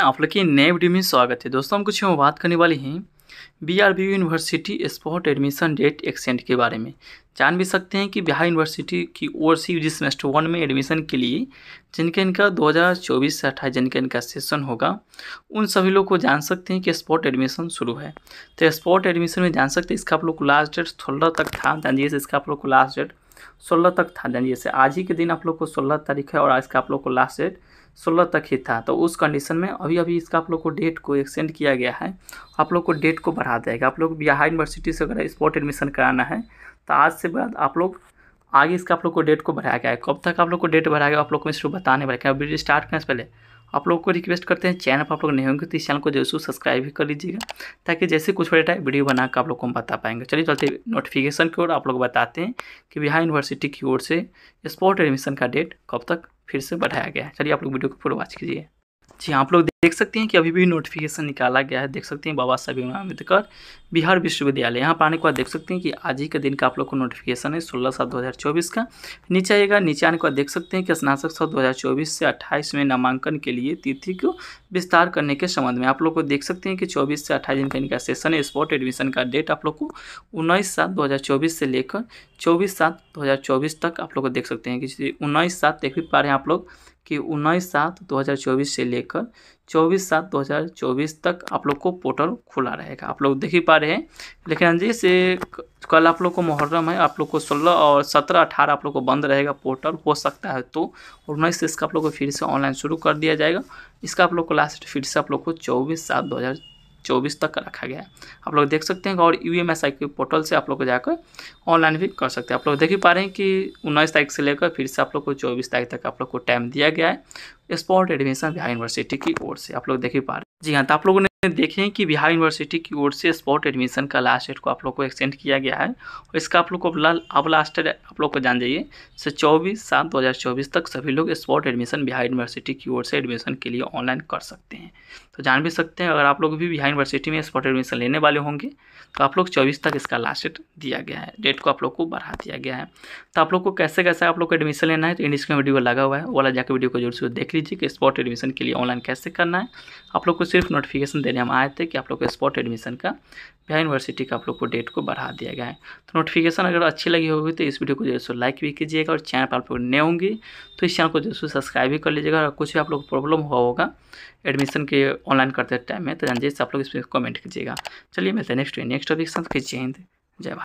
आप लोग की नए वीडियो में स्वागत है दोस्तों हम कुछ हम बात करने वाले हैं BRB university spot admission date extend के बारे में जान भी सकते हैं कि बिहार यूनिवर्सिटी की ओर से यूजी सेमेस्टर वन में एडमिशन के लिए जिनके इनका 2024 से अट्ठाईस जिनका इनका सेशन होगा उन सभी लोग को जान सकते हैं कि स्पॉट एडमिशन शुरू है तो स्पॉट एडमिशन में जान सकते हैं इसका आप लोग को लास्ट डेट सोलह तक था जानिए इसका आप लोग को लास्ट डेट सोलह तक था यानी जैसे आज ही के दिन आप लोग को सोलह तारीख है और आज का आप लोग को लास्ट डेट सोलह तक ही था तो उस कंडीशन में अभी अभी इसका आप लोग को डेट को एक्सटेंड किया गया है आप लोग को डेट को बढ़ा देगा आप लोग बिहार यूनिवर्सिटी से अगर स्पॉट एडमिशन कराना है तो आज से बाद आप लोग आगे इसका आप लोग को डेट को बढ़ाया गया है कब तक आप लोग को डेट बढ़ाया गया आप लोग को मैं शुरू बताने वाले क्या वीडियो स्टार्ट करने से पहले आप लोग को रिक्वेस्ट करते हैं चैनल पर आप लोग नहीं होंगे तो इस चैनल को जरूर सब्सक्राइब भी कर लीजिएगा ताकि जैसे कुछ बड़े टाइप वीडियो बना आप लोग को हम बता पाएंगे चलिए चलते नोटिफिकेशन की ओर आप लोग बताते हैं कि बिहार यूनिवर्सिटी की ओर से स्पोर्ट एडमिशन का डेट कब तक फिर से बढ़ाया गया है चलिए आप लोग वीडियो को फुल वॉच कीजिए जी आप लोग देख सकते हैं कि अभी भी नोटिफिकेशन निकाला गया है देख सकते हैं बाबा साहब भीमराव अम्बेडकर बिहार विश्वविद्यालय यहाँ पर आने के बाद देख सकते हैं कि आज ही के दिन का आप लोग को नोटिफिकेशन है सोलह सात दो हज़ार चौबीस का नीचे आएगा नीचे आने के बाद देख सकते हैं कि स्नातक सौ दो हज़ार चौबीस से अट्ठाईस में नामांकन के लिए तिथि को विस्तार करने के संबंध में आप लोग को देख सकते हैं कि चौबीस से अट्ठाईस दिन का इनका सेशन है स्पॉट एडमिशन का डेट आप लोग को उन्नीस सात दो हज़ार चौबीस से लेकर चौबीस सात दो हज़ार चौबीस तक आप लोग को देख सकते हैं कि उन्नीस सात देख भी पा रहे हैं आप लोग कि उन्नीस सात दो हज़ार चौबीस से लेकर चौबीस सात दो हज़ार चौबीस तक आप लोग को पोर्टल खुला रहेगा आप लोग देख ही पा रहे हैं लेकिन जी से कल आप लोग को मुहर्रम है आप लोग को सोलह और सत्रह अठारह आप लोग को बंद रहेगा पोर्टल हो सकता है तो उन्नीस से इसका आप लोग को फिर से ऑनलाइन शुरू कर दिया जाएगा इसका आप लोग को लास्ट फिर से आप लोग को चौबीस सात दो हज़ार चौबीस तक रखा गया है आप लोग देख सकते हैं और यू एम एस आई के पोर्टल से आप लोग जाकर ऑनलाइन भी कर सकते हैं आप लोग देख ही पा रहे हैं कि उन्नीस तारीख से लेकर फिर से आप लोग को चौबीस तारीख तक आप लोग को टाइम दिया गया है स्पॉट एडमिशन बिहार यूनिवर्सिटी की ओर से आप लोग देख ही पा रहे जी हाँ तो आप लोगों ने देखें कि बिहार यूनिवर्सिटी की ओर से स्पॉट एडमिशन का लास्ट डेट को आप लोग को एक्सटेंड किया गया है और इसका आप लोग को अब लास्ट डेट आप लोग को जान जाइए से 24 सात 2024 तक सभी लोग स्पॉट एडमिशन बिहार यूनिवर्सिटी की ओर से एडमिशन के लिए ऑनलाइन कर सकते हैं तो जान भी सकते हैं अगर आप लोग भी बिहार यूनिवर्सिटी में स्पॉट एडमिशन लेने वाले होंगे तो आप लोग चौबीस तक इसका लास्ट डेट दिया गया है डेट को आप लोग को बढ़ा दिया गया है तो आप लोग को कैसे कैसे आप लोग को एडमिशन लेना है तो इंडिस्क्रीन वीडियो लगा हुआ है वाला जाकर वीडियो को जरूर से देख लीजिए कि स्पॉट एडमिशन के लिए ऑनलाइन कैसे करना है आप लोग को सिर्फ नोटिफिकेशन देने हम आए थे कि आप लोग को स्पॉट एडमिशन का बिहार यूनिवर्सिटी का आप लोग को डेट को बढ़ा दिया गया है तो नोटिफिकेशन अगर अच्छी लगी होगी तो इस वीडियो को जो है लाइक भी कीजिएगा और चैनल पर आप लोग नए होंगे तो इस चैनल को जो है सब्सक्राइब भी कर लीजिएगा और कुछ भी आप लोग प्रॉब्लम हुआ होगा एडमिशन के ऑनलाइन करते टाइम में तो जानजिए आप लोग इस पर कमेंट कीजिएगा चलिए मिलते हैं नेक्स्ट नेक्स्ट टॉपिक जय हिंद जय